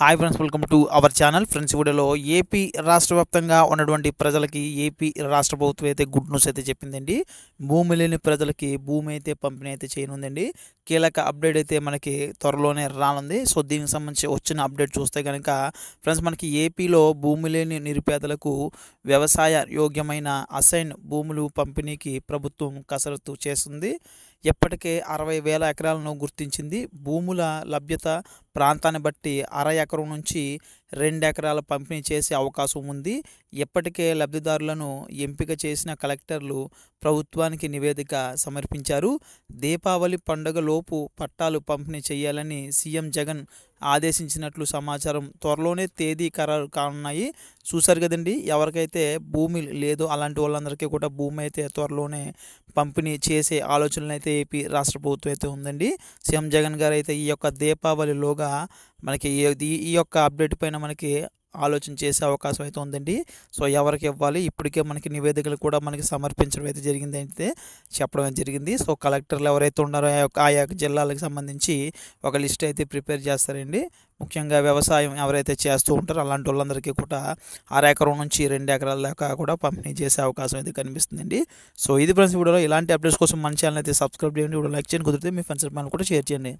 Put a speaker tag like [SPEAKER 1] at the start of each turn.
[SPEAKER 1] hi friends welcome to our channel friends వీడియోలో AP రాష్ట్ర వ్యాప్తంగా ఉన్నటువంటి ప్రజలకి ఏపీ రాష్ట్ర ప్రభుత్వం అయితే గుడ్ న్యూస్ అయితే చెప్పిందండి భూమి లేని ప్రజలకి భూమి అయితే పంపిణీ అయితే చేయనుందండి కీలక అప్డేట్ అయితే మనకి త్వరలోనే రానుంది సో దీనికి సంబంధించి వచ్చిన అప్డేట్ చూస్తే కనుక ఫ్రెండ్స్ మనకి ఏపీలో భూమి లేని నిరుపేదలకు వ్యవసాయ యోగ్యమైన అసైన్ భూములు పంపిణీకి ప్రభుత్వం కసరత్తు చేస్తుంది ఇప్పటికే అరవై వేల ఎకరాలను గుర్తించింది భూముల లభ్యత ప్రాంతాన్ని బట్టి అర ఎకరం నుంచి రెండు ఎకరాల పంపిణీ చేసే అవకాశం ఉంది ఇప్పటికే లబ్ధిదారులను ఎంపిక చేసిన కలెక్టర్లు ప్రభుత్వానికి నివేదిక సమర్పించారు దీపావళి పండుగలోపు పట్టాలు పంపిణీ చేయాలని సీఎం జగన్ ఆదేశించినట్లు సమాచారం త్వరలోనే తేదీ ఖరారు కానున్నాయి చూశారు కదండి ఎవరికైతే భూమి లేదో అలాంటి వాళ్ళందరికీ కూడా భూమి అయితే త్వరలోనే పంపిణీ చేసే ఆలోచనలు అయితే ఏపీ రాష్ట్ర ప్రభుత్వం అయితే ఉందండి సీఎం జగన్ గారు అయితే ఈ యొక్క దీపావళిలోగా మనకి ఈ యొక్క అప్డేట్ పైన మనకి ఆలోచన చేసే అవకాశం అయితే ఉందండి సో ఎవరికి ఇవ్వాలి ఇప్పటికే మనకి నివేదికలు కూడా మనకి సమర్పించడం అయితే జరిగింది అయితే చెప్పడం జరిగింది సో కలెక్టర్లు ఎవరైతే ఉన్నారో ఆ ఆ యొక్క యొక్క జిల్లాలకు సంబంధించి ఒక లిస్ట్ అయితే ప్రిపేర్ చేస్తారండి ముఖ్యంగా వ్యవసాయం ఎవరైతే చేస్తూ ఉంటారో అలాంటి వాళ్ళందరికీ కూడా ఎకరం నుంచి రెండు ఎకరాల దాకా కూడా పంపిణీ చేసే అవకాశం అయితే కనిపిస్తుందండి సో ఇది ఫ్రెండ్స్ వీడియోలో ఇలాంటి అప్డేట్స్ కోసం మన ఛానల్ అయితే సబ్స్క్రైబ్ చేయండి వీడియో లైక్ చేయండి కుదిరితే మీ ఫ్రెండ్స్ కూడా షేర్ చేయండి